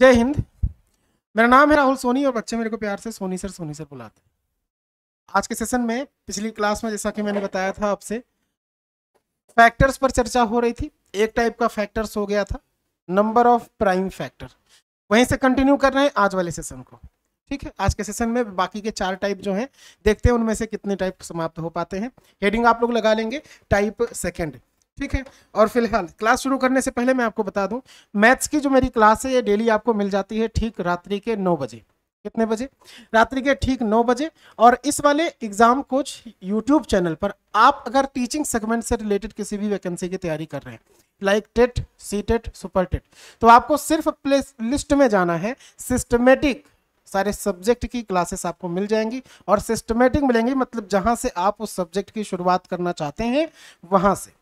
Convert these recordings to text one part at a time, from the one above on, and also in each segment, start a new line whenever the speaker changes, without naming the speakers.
जय हिंद मेरा नाम है राहुल सोनी और बच्चे मेरे को प्यार से सोनी सर सोनी सर बुलाते हैं आज के सेशन में पिछली क्लास में जैसा कि मैंने बताया था आपसे फैक्टर्स पर चर्चा हो रही थी एक टाइप का फैक्टर्स हो गया था नंबर ऑफ प्राइम फैक्टर वहीं से कंटिन्यू कर रहे हैं आज वाले सेशन को ठीक है आज के सेशन में बाकी के चार टाइप जो हैं देखते हैं उनमें से कितने टाइप समाप्त हो पाते हैं हेडिंग आप लोग लगा लेंगे टाइप सेकेंड ठीक है और फिलहाल क्लास शुरू करने से पहले मैं आपको बता दूं मैथ्स की जो मेरी क्लास है ये डेली आपको मिल जाती है ठीक रात्रि के नौ बजे कितने बजे रात्रि के ठीक नौ बजे और इस वाले एग्जाम कोच यूट्यूब चैनल पर आप अगर टीचिंग सेगमेंट से रिलेटेड किसी भी वैकेंसी की तैयारी कर रहे हैं like TET C TET super TET तो आपको सिर्फ प्ले लिस्ट में जाना है सिस्टमेटिक सारे सब्जेक्ट की क्लासेस आपको मिल जाएंगी और सिस्टमेटिक मिलेंगी मतलब जहां से आप उस सब्जेक्ट की शुरुआत करना चाहते हैं वहां से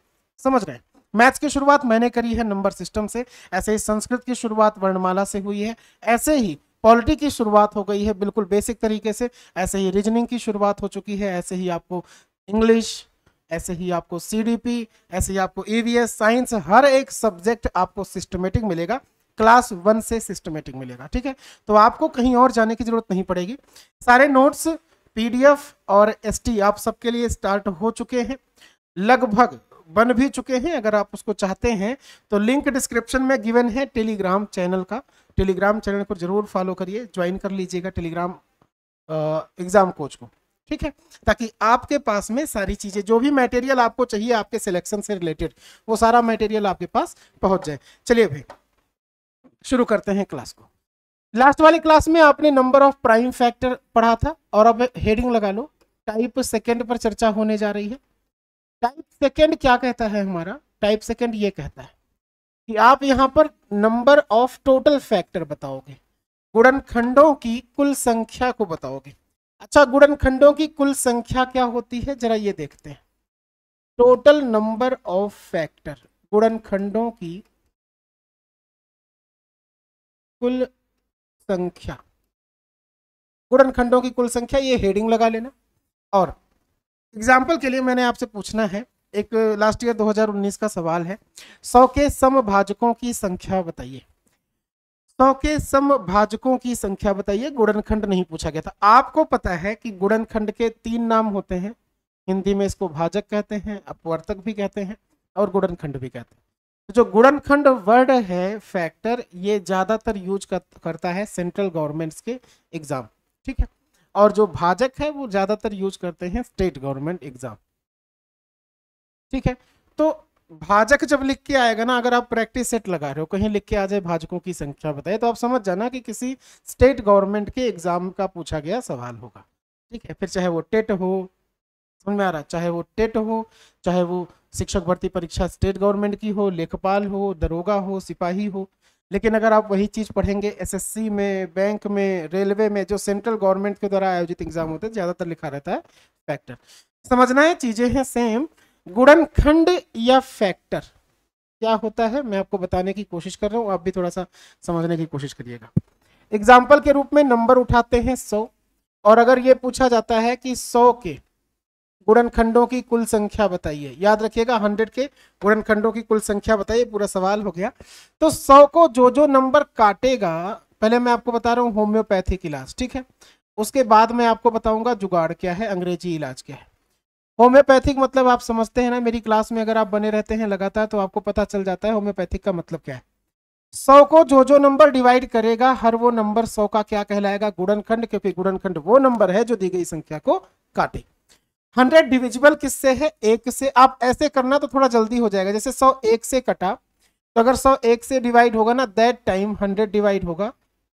समझ गए मैथ्स की शुरुआत मैंने करी है नंबर सिस्टम से ऐसे ही संस्कृत की शुरुआत वर्णमाला से हुई है ऐसे ही पॉलिटी की शुरुआत हो गई है बिल्कुल बेसिक तरीके से ऐसे ही रीजनिंग की शुरुआत हो चुकी है ऐसे ही आपको इंग्लिश ऐसे ही आपको सीडीपी ऐसे ही आपको ईवीएस e साइंस हर एक सब्जेक्ट आपको सिस्टमेटिक मिलेगा क्लास वन से सिस्टमेटिक मिलेगा ठीक है तो आपको कहीं और जाने की जरूरत नहीं पड़ेगी सारे नोट्स पीडीएफ और एसटी आप सबके लिए स्टार्ट हो चुके हैं लगभग बन भी चुके हैं अगर आप उसको चाहते हैं तो लिंक डिस्क्रिप्शन में गिवन है टेलीग्राम चैनल का टेलीग्राम चैनल को जरूर फॉलो करिए ज्वाइन कर लीजिएगा टेलीग्राम एग्जाम कोच को ठीक है ताकि आपके पास में सारी चीज़ें जो भी मटेरियल आपको चाहिए आपके सिलेक्शन से रिलेटेड वो सारा मटेरियल आपके पास पहुंच जाए चलिए भाई शुरू करते हैं क्लास को लास्ट वाली क्लास में आपने नंबर ऑफ प्राइम फैक्टर पढ़ा था और अब हेडिंग लगा लो टाइप सेकेंड पर चर्चा होने जा रही है टाइप सेकेंड क्या कहता है हमारा टाइप सेकेंड ये कहता है कि आप यहाँ पर नंबर ऑफ टोटल फैक्टर बताओगे गुणनखंडों की कुल संख्या को बताओगे अच्छा गुणनखंडों की कुल संख्या क्या होती है जरा ये देखते हैं टोटल नंबर ऑफ फैक्टर गुणनखंडों की कुल संख्या गुणनखंडों की कुल संख्या ये हेडिंग लगा लेना और एग्जाम्पल के लिए मैंने आपसे पूछना है एक लास्ट ईयर 2019 का सवाल है सौ के समभाजकों की संख्या बताइए सौ के समभाजकों की संख्या बताइए गुणनखंड नहीं पूछा गया था आपको पता है कि गुणनखंड के तीन नाम होते हैं हिंदी में इसको भाजक कहते हैं अपवर्तक भी कहते हैं और गुणनखंड भी कहते हैं जो गुणनखंड वर्ड है फैक्टर ये ज़्यादातर यूज करता है सेंट्रल गवर्नमेंट्स के एग्जाम ठीक है और जो भाजक है वो ज़्यादातर यूज करते हैं स्टेट गवर्नमेंट एग्जाम ठीक है तो भाजक जब लिख के आएगा ना अगर आप प्रैक्टिस सेट लगा रहे हो कहीं लिख के आ जाए भाजकों की संख्या बताए तो आप समझ जाना कि किसी स्टेट गवर्नमेंट के एग्जाम का पूछा गया सवाल होगा ठीक है फिर चाहे वो टेट हो समझ में आ रहा चाहे वो टेट हो चाहे वो शिक्षक भर्ती परीक्षा स्टेट गवर्नमेंट की हो लेखपाल हो दरोगा हो सिपाही हो लेकिन अगर आप वही चीज़ पढ़ेंगे एसएससी में बैंक में रेलवे में जो सेंट्रल गवर्नमेंट के द्वारा आयोजित एग्जाम होते हैं ज़्यादातर लिखा रहता है फैक्टर समझना है चीज़ें हैं सेम गुणनखंड या फैक्टर क्या होता है मैं आपको बताने की कोशिश कर रहा हूँ आप भी थोड़ा सा समझने की कोशिश करिएगा एग्जाम्पल के रूप में नंबर उठाते हैं सौ और अगर ये पूछा जाता है कि सौ के गुणनखंडों की कुल संख्या बताइए याद रखिएगा हंड्रेड के गुणनखंडों की कुल संख्या बताइए पूरा सवाल हो गया तो सौ को जो जो नंबर काटेगा पहले मैं आपको बता रहा हूँ होम्योपैथिक इलाज ठीक है उसके बाद मैं आपको बताऊंगा जुगाड़ क्या है अंग्रेजी इलाज क्या है होम्योपैथिक मतलब आप समझते हैं ना मेरी क्लास में अगर आप बने रहते हैं लगातार तो आपको पता चल जाता है होम्योपैथिक का मतलब क्या है सौ को जो जो नंबर डिवाइड करेगा हर वो नंबर सौ का क्या कहलाएगा गुणनखंड क्योंकि गुणनखंड वो नंबर है जो दी गई संख्या को काटे हंड्रेड डिविजिबल किससे है एक से आप ऐसे करना तो थोड़ा जल्दी हो जाएगा जैसे सौ एक से कटा तो अगर सौ एक से डिवाइड होगा ना दैट टाइम हंड्रेड डिवाइड होगा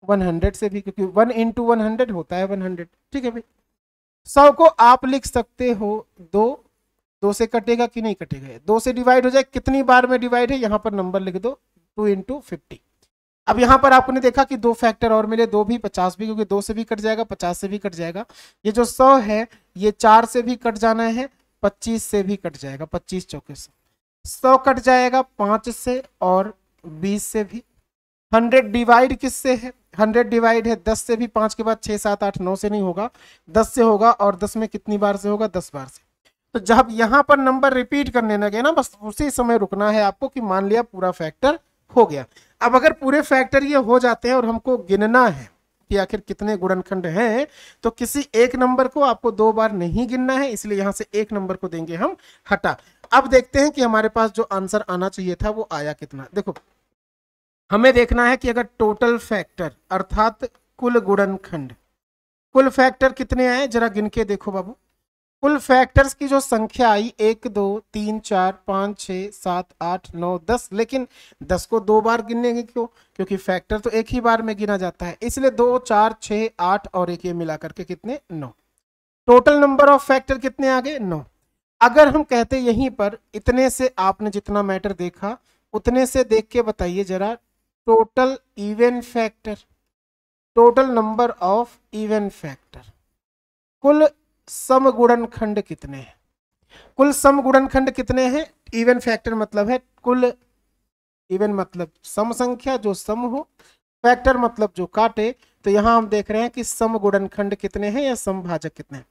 वन हंड्रेड से भी क्योंकि वन इंटू वन हंड्रेड होता है वन हंड्रेड ठीक है भाई सौ को आप लिख सकते हो दो दो से कटेगा कि नहीं कटेगा दो से डिवाइड हो जाए कितनी बार में डिवाइड है यहाँ पर नंबर लिख दो टू इंटू फिफ्टी अब यहाँ पर आपने देखा कि दो फैक्टर और मिले दो भी पचास भी क्योंकि दो से भी कट जाएगा पचास से भी कट जाएगा ये जो सौ है ये चार से भी कट जाना है पच्चीस से भी कट जाएगा पच्चीस चौके सौ सौ कट जाएगा पाँच से और बीस से भी हंड्रेड डिवाइड किससे है हंड्रेड डिवाइड है दस से भी पाँच के बाद छः सात आठ नौ से नहीं होगा दस से होगा और दस में कितनी बार से होगा दस बार से तो जब यहाँ पर नंबर रिपीट करने लगे ना बस उसी समय रुकना है आपको कि मान लिया पूरा फैक्टर हो गया अब अगर पूरे फैक्टर ये हो जाते हैं और हमको गिनना है कि आखिर कितने गुणनखंड हैं तो किसी एक नंबर को आपको दो बार नहीं गिनना है इसलिए यहां से एक नंबर को देंगे हम हटा अब देखते हैं कि हमारे पास जो आंसर आना चाहिए था वो आया कितना देखो हमें देखना है कि अगर टोटल फैक्टर अर्थात कुल गुणनखंड कुल फैक्टर कितने आए जरा गिन के देखो बाबू कुल फैक्टर्स की जो संख्या आई एक दो तीन चार पाँच छः सात आठ नौ दस लेकिन दस को दो बार गिनेंगे क्यों क्योंकि फैक्टर तो एक ही बार में गिना जाता है इसलिए दो चार छः आठ और एक ये मिला करके कितने नौ टोटल नंबर ऑफ फैक्टर कितने आ गए नौ अगर हम कहते यहीं पर इतने से आपने जितना मैटर देखा उतने से देख के बताइए जरा total even factor total number of even factor कुल समगुणन खंड कितने हैं कुल समगुणन खंड कितने हैं इवन फैक्टर मतलब है कुल इवन मतलब सम संख्या जो सम हो फैक्टर मतलब जो काटे तो यहां हम देख रहे हैं कि समगुणन खंड कितने हैं या समभाजक कितने हैं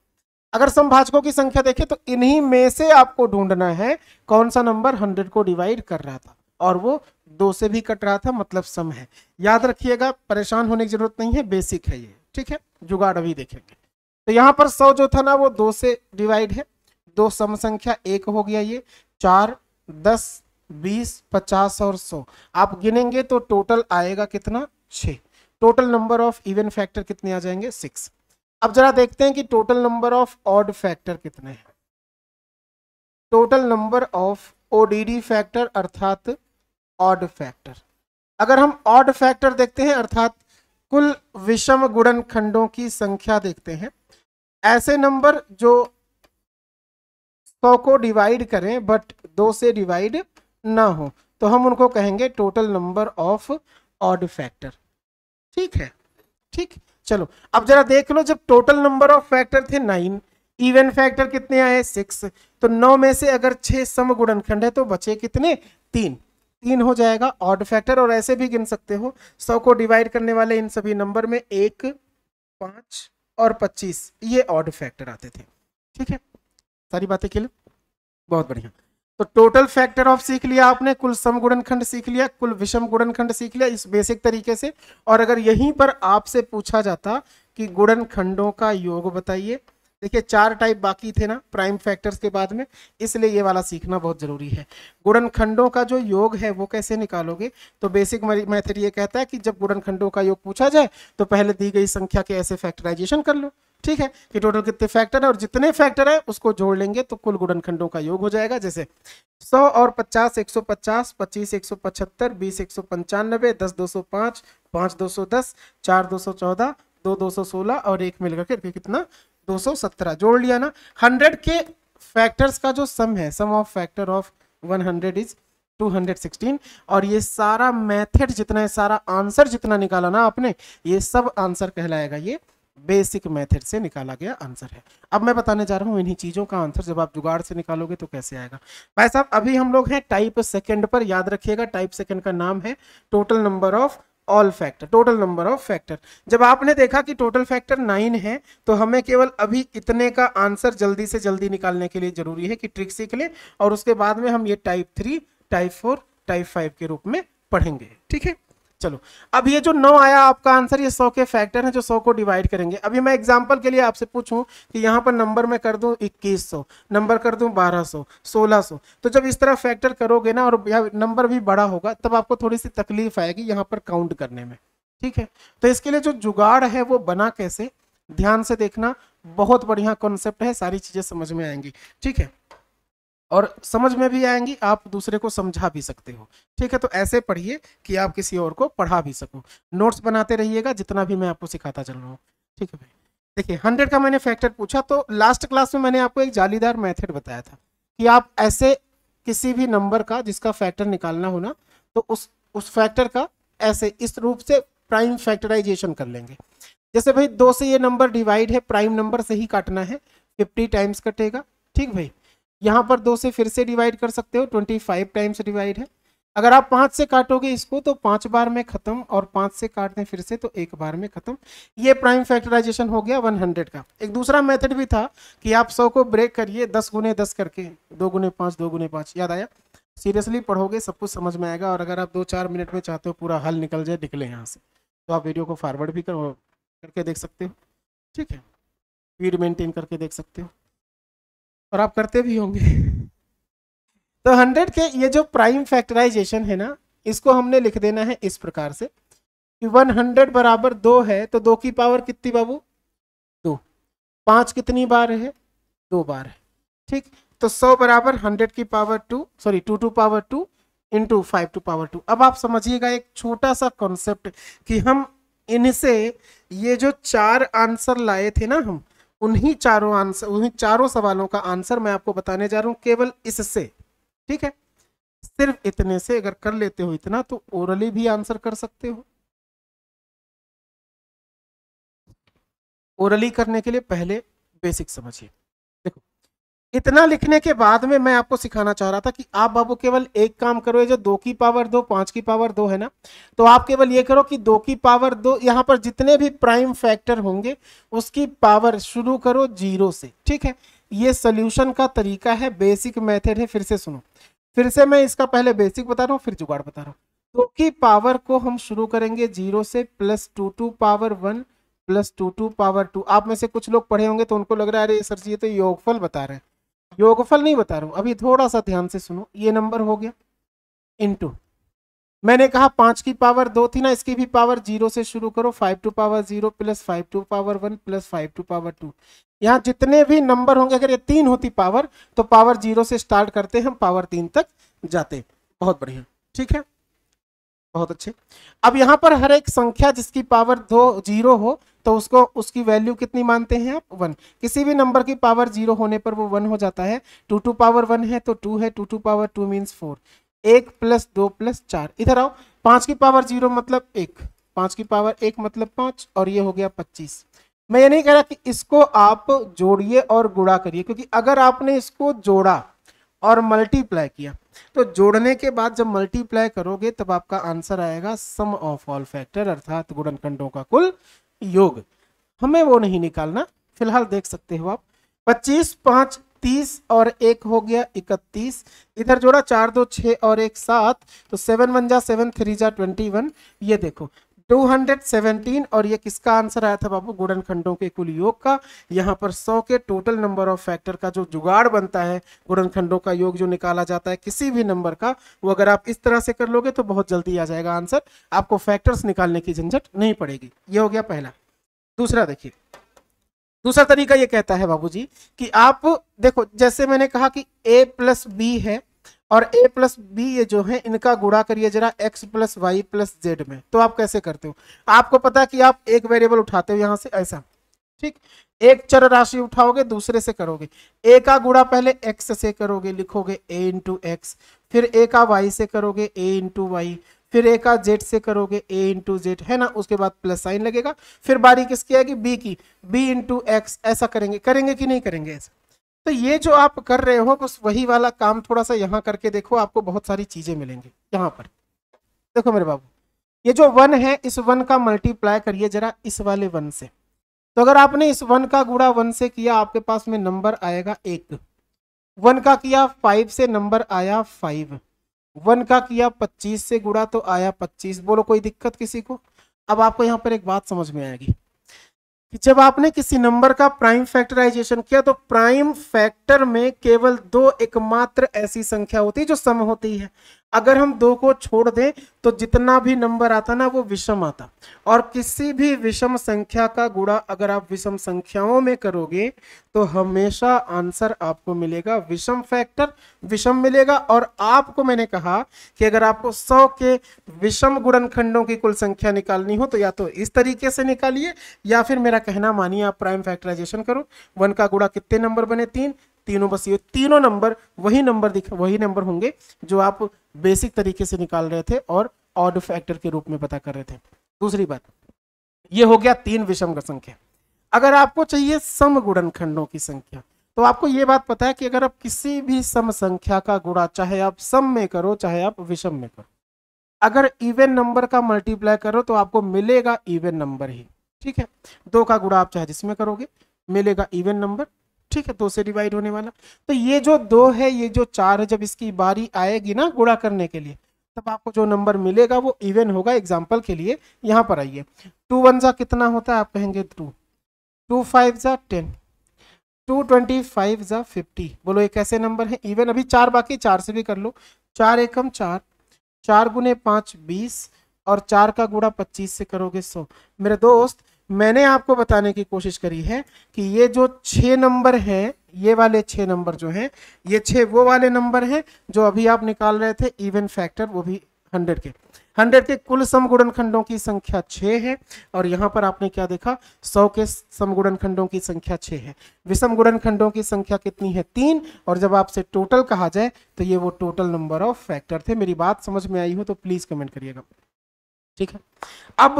अगर समभाजकों की संख्या देखें तो इन्हीं में से आपको ढूंढना है कौन सा नंबर हंड्रेड को डिवाइड कर रहा था और वो दो से भी कट रहा था मतलब सम है याद रखिएगा परेशान होने की जरूरत नहीं है बेसिक है ये ठीक है जुगाड़ अभी देखेंगे तो यहाँ पर सौ जो था ना वो दो से डिवाइड है दो सम संख्या एक हो गया ये चार दस बीस पचास और सौ आप गिनेंगे तो टोटल आएगा कितना छ total number of even factor कितने आ जाएंगे सिक्स अब जरा देखते हैं कि total number of odd factor कितने हैं total number of O D D factor अर्थात ऑड फैक्टर अगर हम ऑड फैक्टर देखते हैं अर्थात कुल विषम गुणनखंडों खंडों की संख्या देखते हैं ऐसे नंबर जो सौ को डिवाइड करें बट दो से डिवाइड ना हो तो हम उनको कहेंगे total number of odd factor ठीक है ठीक चलो अब जरा देख लो जब टोटल नंबर ऑफ फैक्टर थे नाइन इवन फैक्टर कितने आए सिक्स तो नौ में से अगर छह सम गुणनखंड है तो बचे कितने तीन तीन हो जाएगा ऑड फैक्टर और ऐसे भी गिन सकते हो सौ को डिवाइड करने वाले इन सभी नंबर में एक पांच और 25 ये ऑड फैक्टर आते थे ठीक है सारी बातें लिए बहुत बढ़िया तो टोटल फैक्टर ऑफ सीख लिया आपने कुल सम गुणनखंड सीख लिया कुल विषम गुणनखंड सीख लिया इस बेसिक तरीके से और अगर यहीं पर आपसे पूछा जाता कि गुणनखंडों का योग बताइए देखिए चार टाइप बाकी थे ना प्राइम फैक्टर्स के बाद में इसलिए ये वाला सीखना बहुत ज़रूरी है गुणनखंडों का जो योग है वो कैसे निकालोगे तो बेसिक मेथड ये कहता है कि जब गुणनखंडों का योग पूछा जाए तो पहले दी गई संख्या के ऐसे फैक्टराइजेशन कर लो ठीक है कि टोटल कितने फैक्टर है और जितने फैक्टर है उसको जोड़ लेंगे तो कुल गुणनखंडों का योग हो जाएगा जैसे 100 और 50 150 25 175 20 एक सौ पंचानबे दस दो सौ पांच पांच दो सौ दस चार दो सौ चौदह दो दो सौ सोलह और एक मिलकर के कितना 217 जोड़ लिया ना 100 के फैक्टर्स का जो सम है sum of factor of 100 is 216 और ये सारा मेथड जितना है सारा आंसर जितना निकाला ना आपने ये सब आंसर कहलाएगा ये बेसिक मेथड से निकाला गया आंसर है अब मैं बताने जा रहा हूँ इन्हीं चीज़ों का आंसर जब आप जुगाड़ से निकालोगे तो कैसे आएगा भाई साहब अभी हम लोग हैं टाइप सेकंड पर याद रखिएगा टाइप सेकंड का नाम है total number of all factor total number of factor जब आपने देखा कि टोटल फैक्टर नाइन है तो हमें केवल अभी इतने का आंसर जल्दी से जल्दी निकालने के लिए जरूरी है कि ट्रिक सीख लें और उसके बाद में हम ये type three type four type five के रूप में पढ़ेंगे ठीक है चलो अब ये जो नौ आया आपका आंसर ये सौ के फैक्टर हैं जो सौ को डिवाइड करेंगे अभी मैं एग्जांपल के लिए आपसे पूछूं कि यहाँ पर नंबर मैं कर दूं 2100 नंबर कर दूं 1200 1600 तो जब इस तरह फैक्टर करोगे ना और नंबर भी बड़ा होगा तब आपको थोड़ी सी तकलीफ आएगी यहाँ पर काउंट करने में ठीक है तो इसके लिए जो जुगाड़ है वो बना कैसे ध्यान से देखना बहुत बढ़िया कॉन्सेप्ट है सारी चीज़ें समझ में आएंगी ठीक है और समझ में भी आएंगी आप दूसरे को समझा भी सकते हो ठीक है तो ऐसे पढ़िए कि आप किसी और को पढ़ा भी सको नोट्स बनाते रहिएगा जितना भी मैं आपको सिखाता चल रहा हूँ ठीक है भाई देखिए हंड्रेड का मैंने फैक्टर पूछा तो लास्ट क्लास में मैंने आपको एक जालीदार मेथड बताया था कि आप ऐसे किसी भी नंबर का जिसका फैक्टर निकालना होना तो उस उस फैक्टर का ऐसे इस रूप से प्राइम फैक्टराइजेशन कर लेंगे जैसे भाई दो से ये नंबर डिवाइड है प्राइम नंबर से ही काटना है फिफ्टी टाइम्स कटेगा ठीक भाई यहाँ पर दो से फिर से डिवाइड कर सकते हो ट्वेंटी फाइव टाइम्स डिवाइड है अगर आप पाँच से काटोगे इसको तो पाँच बार में ख़त्म और पाँच से काट दें फिर से तो एक बार में ख़त्म ये प्राइम फैक्टराइजेशन हो गया 100 का एक दूसरा मेथड भी था कि आप सौ को ब्रेक करिए दस गुने दस करके दो गुने पाँच दो गुने पाँच याद आया सीरियसली पढ़ोगे सब कुछ समझ में आएगा और अगर आप दो चार मिनट में चाहते हो पूरा हल निकल जाए निकले यहाँ से तो आप वीडियो को फॉरवर्ड भी करके देख सकते हो ठीक है स्पीड मेंटेन करके देख सकते हो और आप करते भी होंगे तो हंड्रेड के ये जो प्राइम फैक्टराइजेशन है ना इसको हमने लिख देना है इस प्रकार से कि वन हंड्रेड बराबर दो है तो दो की पावर कितनी बाबू दो पांच कितनी बार है दो बार है ठीक तो सौ बराबर हंड्रेड की power two sorry two two power two into five two power two अब आप समझिएगा एक छोटा सा कॉन्सेप्ट कि हम इनसे ये जो चार आंसर लाए थे ना हम उन्हीं चारों आंसर उन्हीं चारों सवालों का आंसर मैं आपको बताने जा रहा हूँ केवल इससे ठीक है सिर्फ इतने से अगर कर लेते हो इतना तो ओरली भी आंसर कर सकते हो ओरली करने के लिए पहले बेसिक समझिए इतना लिखने के बाद में मैं आपको सिखाना चाह रहा था कि आप बाबू केवल एक काम करो ये जो दो की पावर दो पांच की पावर दो है ना तो आप केवल ये करो कि दो की पावर दो यहाँ पर जितने भी प्राइम फैक्टर होंगे उसकी पावर शुरू करो जीरो से ठीक है ये सोल्यूशन का तरीका है बेसिक मेथड है फिर से सुनो फिर से मैं इसका पहले बेसिक बता रहा हूँ फिर जुगाड़ बता रहा हूँ दो की पावर को हम शुरू करेंगे जीरो से plus two two power one plus two two power two आप में से कुछ लोग पढ़े होंगे तो उनको लग रहा है अरे सर जी ये तो योगफल बता रहे हैं योगफल नहीं बता रहा हूं अभी थोड़ा सा ध्यान से सुनो ये नंबर हो गया टू मैंने कहा पांच की पावर दो थी ना इसकी भी पावर जीरो से शुरू करो five two power zero plus five two power one plus five two power two यहाँ जितने भी नंबर होंगे अगर ये तीन होती पावर तो पावर जीरो से स्टार्ट करते हम पावर तीन तक जाते बहुत बढ़िया ठीक है बहुत अच्छे अब यहाँ पर हर एक संख्या जिसकी पावर दो जीरो हो तो उसको उसकी वैल्यू कितनी मानते हैं आप वन किसी भी नंबर की पावर जीरो होने पर वो वन हो जाता है टू टू पावर वन है तो टू है two two power two means four एक प्लस दो प्लस चार इधर आओ पाँच की पावर जीरो मतलब एक पाँच की पावर एक मतलब पाँच और ये हो गया पच्चीस मैं ये नहीं कह रहा कि इसको आप जोड़िए और गुड़ा करिए क्योंकि अगर आपने इसको जोड़ा और मल्टीप्लाई किया तो जोड़ने के बाद जब मल्टीप्लाई करोगे तब आपका आंसर आएगा सम ऑफ ऑल फैक्टर अर्थात गुणनखंडों का कुल योग हमें वो नहीं निकालना फिलहाल देख सकते हो आप पच्चीस पांच तीस और एक हो गया इकतीस इधर जोड़ा चार दो छः और एक सात तो सेवन वन जा सेवन थ्री जा ट्वेंटी वन ये देखो 217 और ये किसका आंसर आया था बाबू गुडन खंडों के कुल योग का यहाँ पर 100 के टोटल नंबर ऑफ फैक्टर का जो जुगाड़ बनता है गुड़न खंडों का योग जो निकाला जाता है किसी भी नंबर का वो अगर आप इस तरह से कर लोगे तो बहुत जल्दी आ जाएगा आंसर आपको फैक्टर्स निकालने की झंझट नहीं पड़ेगी ये हो गया पहला दूसरा देखिए दूसरा तरीका ये कहता है बाबू कि आप देखो जैसे मैंने कहा कि ए प्लस बी है और a प्लस बी ये जो है इनका गुड़ा करिए जरा x plus Y plus Z में तो आप कैसे करते हो आपको पता है कि आप एक वेरिएबल उठाते हो यहाँ से ऐसा ठीक एक चर राशि उठाओगे दूसरे से करोगे a का गुड़ा पहले x से करोगे लिखोगे a इंटू एक्स फिर a का वाई से करोगे a इंटू वाई फिर a का जेड से करोगे a इंटू जेड है ना उसके बाद प्लस साइन लगेगा फिर बारी किसकी आएगी b की b इंटू एक्स ऐसा करेंगे करेंगे कि नहीं करेंगे ऐसा तो ये जो आप कर रहे हो बस वही वाला काम थोड़ा सा यहाँ करके देखो आपको बहुत सारी चीजें मिलेंगी यहाँ पर देखो मेरे बाबू ये जो वन है इस वन का मल्टीप्लाई करिए जरा इस वाले वन से तो अगर आपने इस वन का गुड़ा वन से किया आपके पास में नंबर आएगा एक वन का किया फाइव से नंबर आया फाइव वन का किया पच्चीस से गुड़ा तो आया पच्चीस बोलो कोई दिक्कत किसी को अब आपको यहाँ पर एक बात समझ में आएगी कि जब आपने किसी नंबर का प्राइम फैक्टराइजेशन किया तो प्राइम फैक्टर में केवल दो एकमात्र ऐसी संख्या होती है जो सम होती है अगर हम दो को छोड़ दें तो जितना भी नंबर आता ना वो विषम आता और किसी भी विषम संख्या का गुणा अगर आप विषम संख्याओं में करोगे तो हमेशा आंसर आपको मिलेगा विषम फैक्टर विषम मिलेगा और आपको मैंने कहा कि अगर आपको सौ के विषम गुणनखंडों की कुल संख्या निकालनी हो तो या तो इस तरीके से निकालिए या फिर मेरा कहना मानिए आप प्राइम फैक्टराइजेशन करो वन का गुड़ा कितने नंबर बने तीन तीनों बस ये तीनों नंबर वही नंबर दिख वही नंबर होंगे जो आप बेसिक तरीके से निकाल रहे थे और ऑड फैक्टर के रूप में पता कर रहे थे दूसरी बात ये हो गया तीन विषम संख्या अगर आपको चाहिए सम गुणनखंडों की संख्या तो आपको ये बात पता है कि अगर आप किसी भी सम संख्या का गुणा चाहे आप सम में करो चाहे आप विषम में करो अगर इवन नंबर का मल्टीप्लाई करो तो आपको मिलेगा इवन नंबर ही ठीक है दो का गुणा आप चाहे जिसमें करोगे मिलेगा इवन नंबर ठीक है दो से डिवाइड होने वाला तो ये जो दो है ये जो चार है जब इसकी बारी आएगी ना गुणा करने के लिए तब आपको जो नंबर मिलेगा वो इवन होगा एग्जाम्पल के लिए यहाँ पर आइए टू वन जा कितना होता है आप कहेंगे टू टू फाइव ज़ा टेन टू ट्वेंटी फाइव ज़ा फिफ्टी बोलो ये कैसे नंबर है इवन अभी चार बाकी चार से भी कर लो चार एकम चार चार गुने पाँच बीस और चार का गुड़ा पच्चीस से करोगे सौ मेरे दोस्त मैंने आपको बताने की कोशिश करी है कि ये जो छः नंबर हैं ये वाले छः नंबर जो हैं ये छः वो वाले नंबर हैं जो अभी आप निकाल रहे थे इवन फैक्टर वो भी हंड्रेड के हंड्रेड के कुल समगुणन खंडों की संख्या छः है और यहाँ पर आपने क्या देखा सौ के समगुणन खंडों की संख्या छः है विषम गुणन खंडों की संख्या कितनी है तीन और जब आपसे टोटल कहा जाए तो ये वो टोटल नंबर ऑफ फैक्टर थे मेरी बात समझ में आई हो तो प्लीज़ कमेंट करिएगा ठीक है अब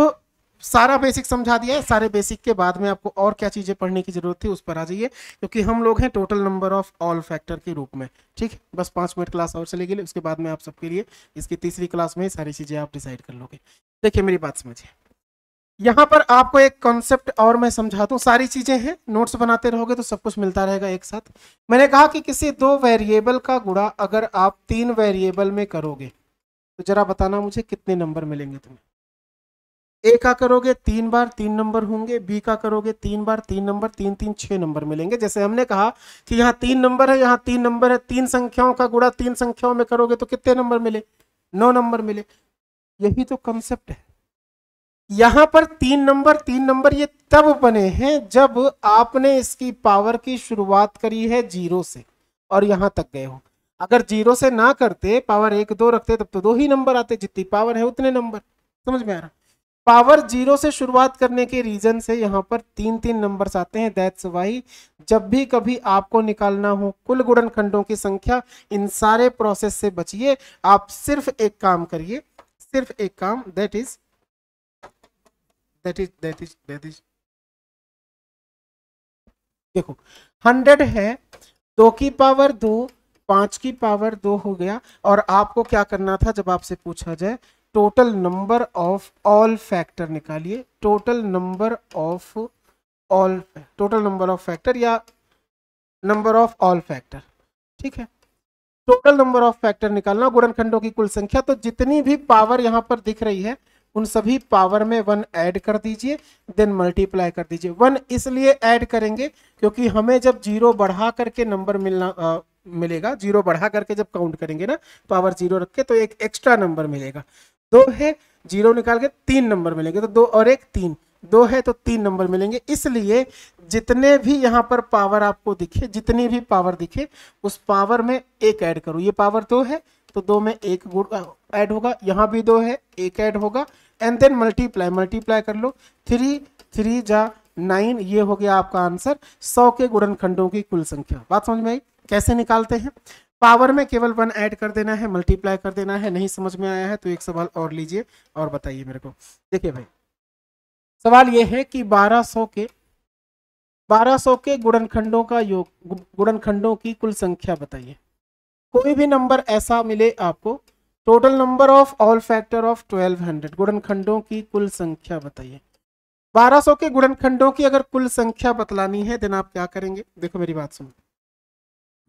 सारा बेसिक समझा दिया है सारे बेसिक के बाद में आपको और क्या चीज़ें पढ़ने की ज़रूरत थी उस पर आ जाइए क्योंकि हम लोग हैं total number of all factor के रूप में ठीक है बस पांच मिनट क्लास और चले गई उसके बाद में आप सबके लिए इसकी तीसरी क्लास में सारी चीज़ें आप डिसाइड कर लोगे देखिए मेरी बात समझिए यहाँ पर आपको एक कॉन्सेप्ट और मैं समझा दूँ सारी चीज़ें हैं नोट्स बनाते रहोगे तो सब कुछ मिलता रहेगा एक साथ मैंने कहा कि किसी दो वेरिएबल का गुड़ा अगर आप तीन वेरिएबल में करोगे तो ज़रा बताना मुझे कितने नंबर मिलेंगे तुम्हें ए का करोगे तीन बार तीन नंबर होंगे बी का करोगे तीन बार तीन नंबर तीन तीन छह नंबर मिलेंगे जैसे हमने कहा कि यहाँ तीन नंबर है यहाँ तीन नंबर है तीन संख्याओं का गुड़ा तीन संख्याओं में करोगे तो कितने नंबर मिले नौ नंबर मिले यही तो कंसेप्ट है यहां पर तीन नंबर तीन नंबर ये तब बने हैं जब आपने इसकी पावर की शुरुआत करी है जीरो से और यहां तक गए हो अगर जीरो से ना करते पावर एक दो रखते तब तो दो ही नंबर आते जितनी पावर है उतने नंबर समझ में आ रहा पावर जीरो से शुरुआत करने के रीजन से यहाँ पर तीन तीन नंबर्स आते हैं दैट्स वाई जब भी कभी आपको निकालना हो कुल गुणन खंडों की संख्या इन सारे प्रोसेस से बचिए आप सिर्फ एक काम करिए सिर्फ एक काम that is that is that is that is देखो हंड्रेड है दो की पावर दो पांच की पावर दो हो गया और आपको क्या करना था जब आपसे पूछा जाए total number of all factor निकालिए total number of all total number of factor या नंबर ऑफ ऑल फैक्टर ठीक है टोटल नंबर ऑफ फैक्टर निकालना गुणनखंडों की कुल संख्या तो जितनी भी पावर यहां पर दिख रही है उन सभी पावर में वन ऐड कर दीजिए देन मल्टीप्लाई कर दीजिए वन इसलिए ऐड करेंगे क्योंकि हमें जब जीरो बढ़ा करके नंबर मिलना आ, मिलेगा जीरो बढ़ा करके जब काउंट करेंगे ना पावर जीरो रख के तो एक एक्स्ट्रा नंबर मिलेगा दो है जीरो निकाल के तीन नंबर मिलेंगे तो दो और एक तीन दो है तो तीन नंबर मिलेंगे इसलिए जितने भी यहाँ पर पावर आपको दिखे जितनी भी पावर दिखे उस पावर में एक ऐड करो ये पावर दो है तो दो में एक गुड ऐड होगा यहाँ भी दो है एक ऐड होगा एंड देन मल्टीप्लाई मल्टीप्लाई कर लो थ्री थ्री जा नाइन ये हो गया आपका आंसर सौ के गुणनखंडों की कुल संख्या बात समझ में आई कैसे निकालते हैं पावर में केवल वन ऐड कर देना है मल्टीप्लाई कर देना है नहीं समझ में आया है तो एक सवाल और लीजिए और बताइए मेरे को देखिए भाई सवाल यह है कि 1200 के 1200 के गुणनखंडों का योग गुणनखंडों की कुल संख्या बताइए कोई भी नंबर ऐसा मिले आपको total number of all factor of 1200 गुणनखंडों की कुल संख्या बताइए 1200 के गुणनखंडों की अगर कुल संख्या बतलानी है देन आप क्या करेंगे देखो मेरी बात सुनो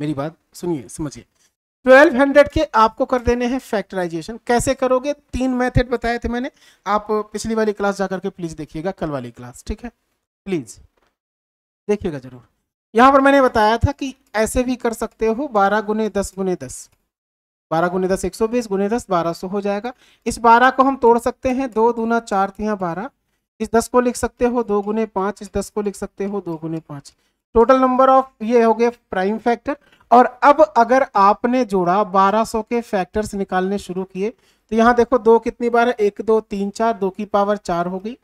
मेरी बात सुनिए समझिए 1200 के आपको कर देने हैं फैक्टराइजेशन कैसे करोगे तीन मेथड बताए थे मैंने आप पिछली वाली क्लास जाकर के प्लीज देखिएगा कल वाली क्लास ठीक है प्लीज देखिएगा जरूर यहां पर मैंने बताया था कि ऐसे भी कर सकते हो 12 गुने दस गुने दस बारह गुने दस एक सौ बीस गुने दस बारह सौ हो जाएगा इस बारह को हम तोड़ सकते हैं दो दूना चार तिया बारह इस दस को लिख सकते हो दो गुने पांच इस दस को लिख सकते हो दो गुने पांच टोटल नंबर ऑफ ये हो गए प्राइम फैक्टर और अब अगर आपने जोड़ा 1200 के फैक्टर्स निकालने शुरू किए तो यहाँ देखो दो कितनी बार है एक दो तीन चार दो की पावर चार हो गई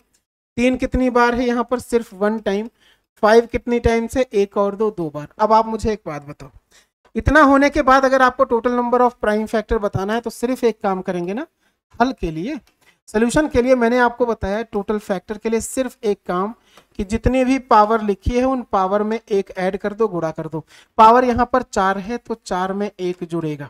तीन कितनी बार है यहाँ पर सिर्फ वन टाइम फाइव कितनी टाइम से एक और दो दो बार अब आप मुझे एक बात बताओ इतना होने के बाद अगर आपको total number of prime factor बताना है तो सिर्फ एक काम करेंगे ना हल के लिए सोल्यूशन के लिए मैंने आपको बताया टोटल फैक्टर के लिए सिर्फ एक काम कि जितनी भी पावर लिखी है उन पावर में एक ऐड कर दो गुड़ा कर दो पावर यहाँ पर चार है तो चार में एक जुड़ेगा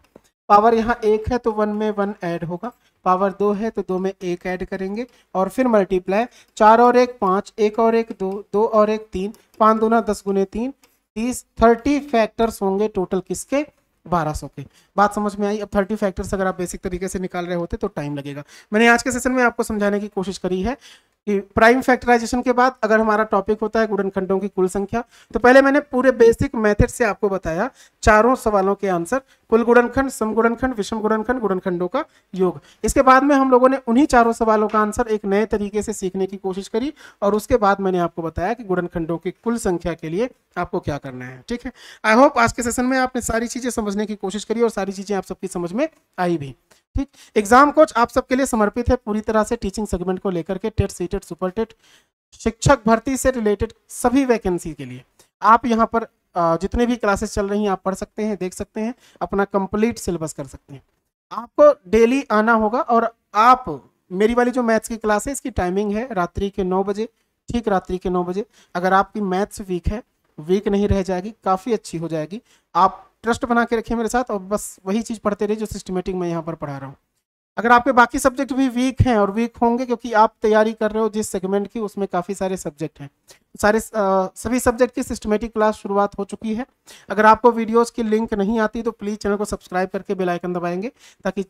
पावर यहाँ एक है तो वन में वन ऐड होगा पावर दो है तो दो में एक ऐड करेंगे और फिर मल्टीप्लाई चार और एक पाँच एक और एक दो दो और एक तीन पाँच ना दस गुने तीन तीस थर्टी फैक्टर्स होंगे टोटल किसके 1200 के बात समझ में आई अब 30 फैक्टर्स अगर आप बेसिक तरीके से निकाल रहे होते तो टाइम लगेगा मैंने आज के सेशन में आपको समझाने की कोशिश करी है कि प्राइम फैक्टराइजेशन के बाद अगर हमारा टॉपिक होता है गुड़नखंडों खंडों की कुल संख्या तो पहले मैंने पूरे बेसिक मेथड से आपको बताया चारों सवालों के आंसर कुल खंड सम खंड विषम गुड़नखंड गुड़नखंडों का योग इसके बाद में हम लोगों ने उन्हीं चारों सवालों का आंसर एक नए तरीके से सीखने की कोशिश करी और उसके बाद मैंने आपको बताया कि गुड़नखंडों की कुल संख्या के लिए आपको क्या करना है ठीक है आई होप आज के सेशन में आपने सारी चीजें समझने की कोशिश करी और सारी चीजें आप सबकी समझ में आई भी ठीक एग्जाम कोच आप सबके लिए समर्पित है पूरी तरह से टीचिंग सेगमेंट को लेकर के TET C TET super TET शिक्षक भर्ती से रिलेटेड सभी वैकेंसी के लिए आप यहाँ पर जितने भी क्लासेस चल रही हैं आप पढ़ सकते हैं देख सकते हैं अपना कंप्लीट सिलेबस कर सकते हैं आपको डेली आना होगा और आप मेरी वाली जो मैथ्स की क्लास है इसकी टाइमिंग है रात्रि के नौ बजे ठीक रात्रि के नौ बजे अगर आपकी मैथ्स वीक है वीक नहीं रह जाएगी काफ़ी अच्छी हो जाएगी आप ट्रस्ट बना के रखे मेरे साथ और बस वही चीज़ पढ़ते रहिए जो सिस्टमेटिक मैं यहाँ पर पढ़ा रहा हूँ अगर आपके बाकी सब्जेक्ट भी वीक हैं और वीक होंगे क्योंकि आप तैयारी कर रहे हो जिस सेगमेंट की उसमें काफ़ी सारे सब्जेक्ट हैं सारे आ, सभी सब्जेक्ट की सिस्टमेटिक क्लास शुरुआत हो चुकी है अगर आपको वीडियोस की लिंक नहीं आती तो प्लीज़ चैनल को सब्सक्राइब करके बेल आइकन दबाएंगे ताकि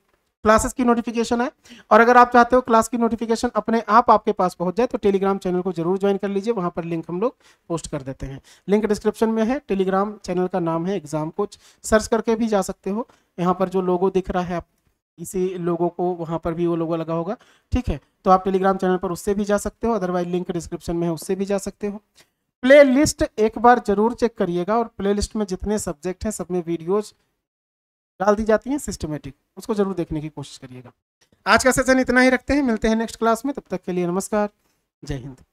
क्लासेस की नोटिफिकेशन है और अगर आप चाहते हो क्लास की नोटिफिकेशन अपने आप आपके पास पहुंच जाए तो टेलीग्राम चैनल को जरूर ज्वाइन कर लीजिए वहां पर लिंक हम लोग पोस्ट कर देते हैं लिंक डिस्क्रिप्शन में है टेलीग्राम चैनल का नाम है एग्जाम कोच सर्च करके भी जा सकते हो यहाँ पर जो लोगो दिख रहा है आप इसी लोगों को वहाँ पर भी वो लोगो लगा होगा ठीक है तो आप टेलीग्राम चैनल पर उससे भी जा सकते हो अदरवाइज लिंक डिस्क्रिप्शन में है उससे भी जा सकते हो प्ले लिस्ट एक बार जरूर चेक करिएगा और प्ले लिस्ट में जितने सब्जेक्ट हैं सब में वीडियोज़ डाल दी जाती हैं सिस्टमेटिक उसको जरूर देखने की कोशिश करिएगा आज का सेशन इतना ही रखते हैं मिलते हैं नेक्स्ट क्लास में तब तक के लिए नमस्कार जय हिंद